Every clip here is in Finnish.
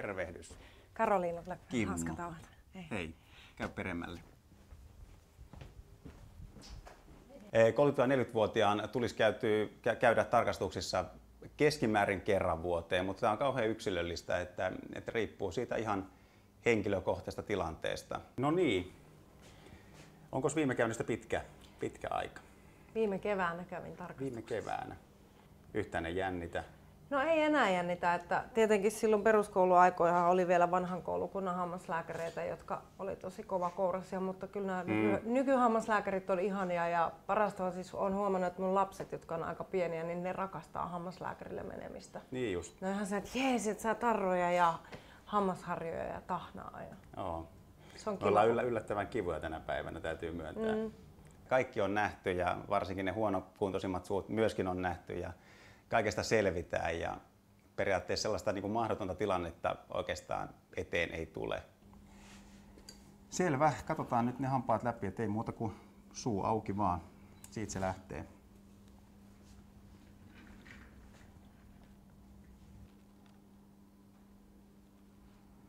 Tervehdys. Karoliinulle hauska tavata. Hei. Hei, käy peremmälle. 30-40-vuotiaan e, tulisi käyty, käydä tarkastuksissa keskimäärin kerran vuoteen, mutta tämä on kauhean yksilöllistä, että, että riippuu siitä ihan henkilökohtaisesta tilanteesta. No niin, onko viime käynnistä pitkä, pitkä aika? Viime keväänä kävin tarkastuksessa. Viime keväänä. Yhtäinen jännitä. No ei enää jännitä, että tietenkin silloin peruskouluaikoja oli vielä vanhan koulukunnan hammaslääkäreitä, jotka oli tosi kova kourasia, mutta kyllä nämä mm. nykyhammaslääkärit on ihania ja parasta on siis on huomannut, että mun lapset, jotka on aika pieniä, niin ne rakastaa hammaslääkärille menemistä. Niin just. No ihan se, että jees, että saa tarroja ja hammasharjoja ja tahnaa. Ja... Joo. Se on kiva. yllä, yllättävän kivoja tänä päivänä, täytyy myöntää. Mm. Kaikki on nähty ja varsinkin ne huonokuntoisimmat suut myöskin on nähty ja kaikesta selvitään ja periaatteessa sellaista niin kuin mahdotonta tilannetta oikeastaan eteen ei tule. Selvä. Katsotaan nyt ne hampaat läpi, ettei muuta kuin suu auki vaan. Siitä se lähtee.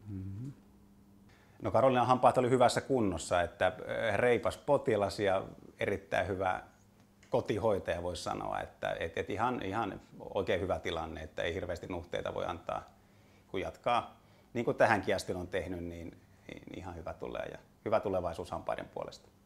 Mm-hmm. No Karolinan hampaat oli hyvässä kunnossa, että eh, reipas potilas ja erittäin hyvä kotihoitaja voisi sanoa, että et, et ihan, ihan oikein hyvä tilanne, että ei hirveästi nuhteita voi antaa, kun jatkaa niin kuin tähänkin asti on tehnyt, niin, niin ihan hyvä tulee ja hyvä tulevaisuus hampaiden puolesta.